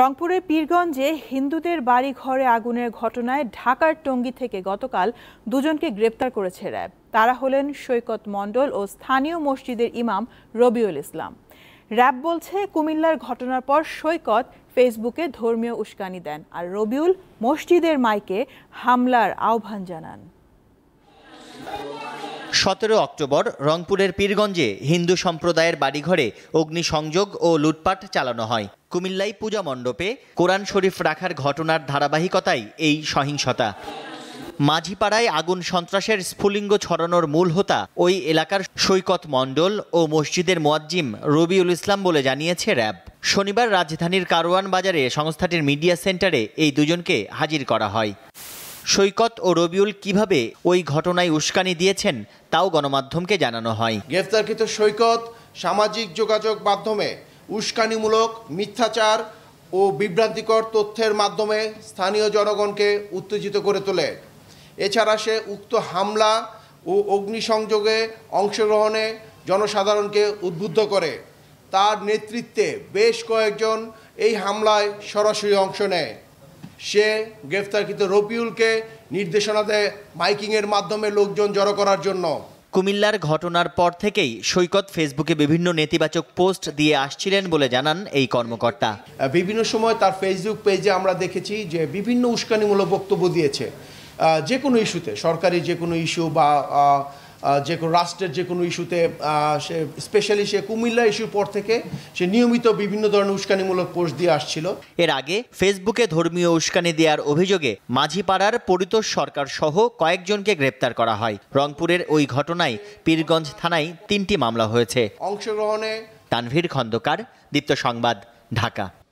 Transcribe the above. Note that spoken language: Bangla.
রংপুরের পীরগঞ্জে হিন্দুদের বাড়ি ঘরে আগুনের ঘটনায় ঢাকার টঙ্গী থেকে গতকাল দুজনকে গ্রেপ্তার করেছে র্যাব তারা হলেন সৈকত মণ্ডল ও স্থানীয় মসজিদের ইমাম রবিউল ইসলাম র্যাব বলছে কুমিল্লার ঘটনার পর সৈকত ফেসবুকে ধর্মীয় উস্কানি দেন আর রবিউল মসজিদের মাইকে হামলার আহ্বান জানান সতেরো অক্টোবর রংপুরের পীরগঞ্জে হিন্দু সম্প্রদায়ের বাড়িঘরে অগ্নিসংযোগ ও লুটপাট চালানো হয় কুমিল্লায় পূজা মণ্ডপে কোরআন শরীফ রাখার ঘটনার ধারাবাহিকতাই এই সহিংসতা মাঝিপাড়ায় আগুন সন্ত্রাসের স্ফুলিঙ্গ ছড়ানোর মূল হোতা ওই এলাকার সৈকত মণ্ডল ও মসজিদের মোয়াজ্জিম রবিউল ইসলাম বলে জানিয়েছে র্যাব শনিবার রাজধানীর কারওয়ান বাজারে সংস্থাটির মিডিয়া সেন্টারে এই দুজনকে হাজির করা হয় সৈকত ও রবিউল কিভাবে ওই ঘটনায় উস্কানি দিয়েছেন তাও গণমাধ্যমকে জানানো হয় গ্রেফতারকৃত সৈকত সামাজিক যোগাযোগ মাধ্যমে উস্কানিমূলক মিথ্যাচার ও বিভ্রান্তিকর তথ্যের মাধ্যমে স্থানীয় জনগণকে উত্তেজিত করে তোলে এছাড়া সে উক্ত হামলা ও অগ্নিসংযোগে অংশগ্রহণে জনসাধারণকে উদ্বুদ্ধ করে তার নেতৃত্বে বেশ কয়েকজন এই হামলায় সরাসরি অংশ নেয় সে গ্রেফতারকৃত রপিউলকে নির্দেশনা দেয় মাইকিংয়ের মাধ্যমে লোকজন জড়ো করার জন্য কুমিল্লার ঘটনার পর থেকেই সৈকত ফেসবুকে বিভিন্ন নেতিবাচক পোস্ট দিয়ে আসছিলেন বলে জানান এই কর্মকর্তা বিভিন্ন সময় তার ফেসবুক পেজে আমরা দেখেছি যে বিভিন্ন উস্কানিমূলক বক্তব্য দিয়েছে যে কোনো ইস্যুতে সরকারি যে কোনো ইস্যু বা যে কোনো রাষ্ট্রের যে কোনো ইস্যুতে সে স্পেশালি সে কুমিল্লা ইস্যুর পর থেকে সে নিয়মিত বিভিন্ন ধরনের উস্কানিমূলক পোস্ট দিয়ে আসছিল এর আগে ফেসবুকে ধর্মীয় উস্কানি দেওয়ার অভিযোগে মাঝিপাড়ার পরিতোষ সরকার সহ কয়েকজনকে গ্রেপ্তার করা হয় রংপুরের ওই ঘটনায় পীরগঞ্জ থানায় তিনটি মামলা হয়েছে অংশগ্রহণে তানভীর খন্দকার দীপ্ত সংবাদ ঢাকা